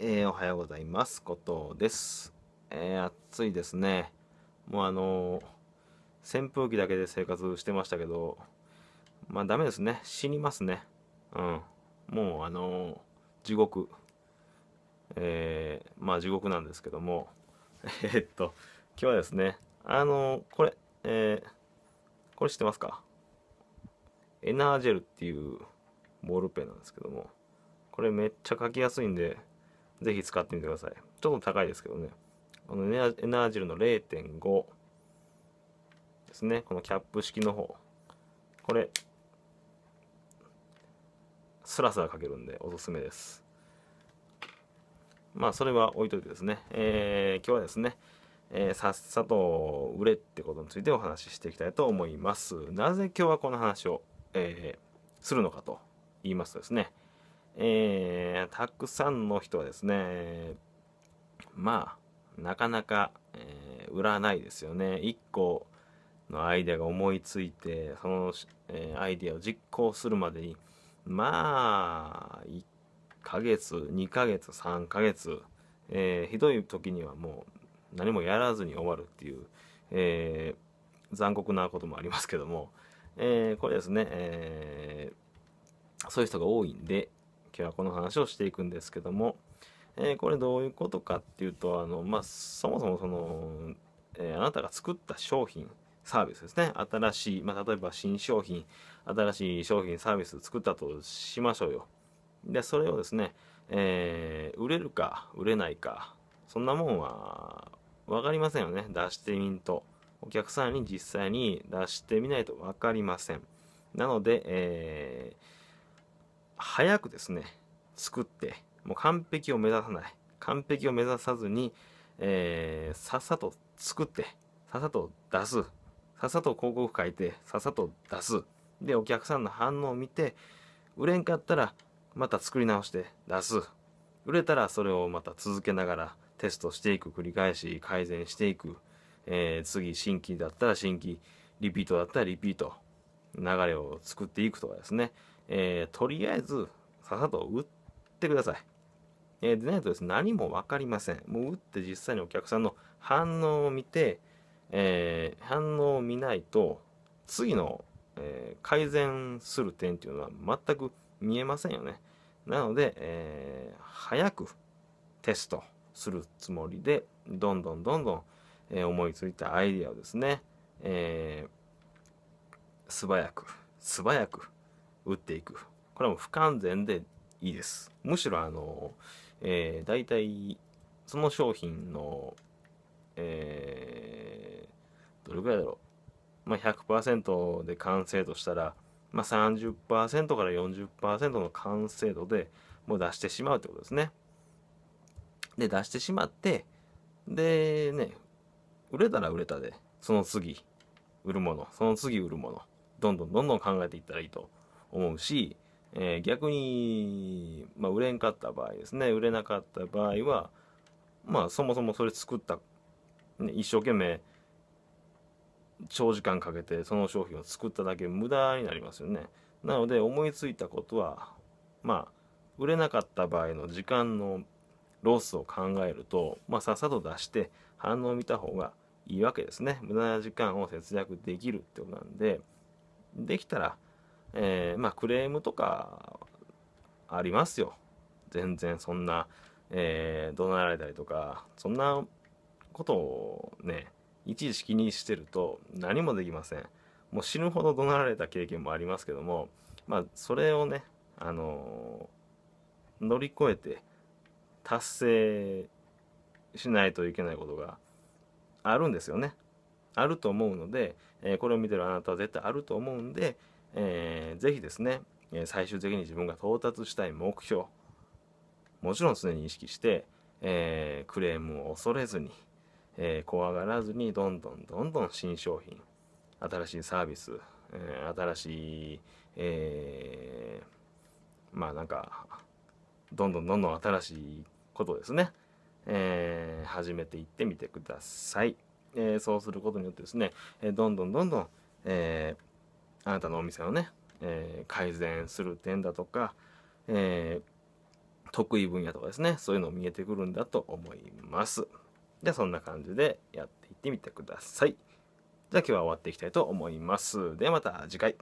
えー、おはようございます。ことです。えー、暑いですね。もうあのー、扇風機だけで生活してましたけど、まあダメですね。死にますね。うん。もうあのー、地獄。えー、まあ地獄なんですけども、えー、っと、今日はですね、あのこれ、えこれ知ってますかエナージェルっていうボールペンなんですけども、これめっちゃ書きやすいんで、ぜひ使ってみてください。ちょっと高いですけどね。このエナージルの0.5ですね。このキャップ式の方。これ、スラスラかけるんでおすすめです。まあ、それは置いといてですね。えー、今日はですね、えー、さっさと売れってことについてお話ししていきたいと思います。なぜ今日はこの話を、えー、するのかと言いますとですね、えー、たくさんの人はですね、まあ、なかなか、えー、売らないですよね。1個のアイデアが思いついて、その、えー、アイデアを実行するまでに、まあ、1ヶ月、2ヶ月、3ヶ月、えー、ひどい時にはもう何もやらずに終わるっていう、えー、残酷なこともありますけども、えー、これですね、えー、そういう人が多いんで、今日はこの話をしていくんですけども、えー、これどういうことかっていうとあの、まあ、そもそもその、えー、あなたが作った商品サービスですね新しい、まあ、例えば新商品新しい商品サービス作ったとしましょうよでそれをですね、えー、売れるか売れないかそんなもんは分かりませんよね出してみんとお客さんに実際に出してみないと分かりませんなので、えー早くですね作ってもう完璧を目指さない完璧を目指さずに、えー、さっさと作ってさっさと出すさっさと広告書いてさっさと出すでお客さんの反応を見て売れんかったらまた作り直して出す売れたらそれをまた続けながらテストしていく繰り返し改善していく、えー、次新規だったら新規リピートだったらリピート流れを作っていくとかですね、えー、とりあえずさっさと打ってください。えー、でないとですね、何も分かりません。もう打って実際にお客さんの反応を見て、えー、反応を見ないと、次の、えー、改善する点というのは全く見えませんよね。なので、え早くテストするつもりで、どんどんどんどん、え思いついたアイディアをですね、えー素早く素早く打っていくこれはもう不完全でいいですむしろあの、えー、大体その商品のえー、どれぐらいだろう、まあ、100%で完成としたら、まあ、30%から40%の完成度でもう出してしまうってことですね。で、出してしまって、で、ね、売れたら売れたで、その次、売るもの、その次売るもの。どんどんどんどん考えていったらいいと思うし、えー、逆に、まあ、売れんかった場合ですね売れなかった場合はまあそもそもそれ作った、ね、一生懸命長時間かけてその商品を作っただけ無駄になりますよねなので思いついたことはまあ売れなかった場合の時間のロスを考えると、まあ、さっさと出して反応を見た方がいいわけですね無駄な時間を節約できるってことなんでできたら、えー、まあクレームとかありますよ全然そんな、えー、怒鳴られたりとかそんなことをねいちいち気にしてると何もできませんもう死ぬほど怒鳴られた経験もありますけどもまあそれをねあのー、乗り越えて達成しないといけないことがあるんですよねあると思うので、えこれを見てるあなたは絶対あると思うんで、えー、ぜひですね最終的に自分が到達したい目標もちろん常に意識して、えー、クレームを恐れずに、えー、怖がらずにどんどんどんどん新商品新しいサービス、えー、新しい、えー、まあなんかどんどんどんどん新しいことですね、えー、始めていってみてください。えー、そうすることによってですね、えどんどんどんどん、えあなたのお店をね、え改善する点だとか、え得意分野とかですねそういうの見えてくるんだと思いますじゃあそんな感じでやっていってみてくださいじゃあ今日は終わっていきたいと思いますではまた次回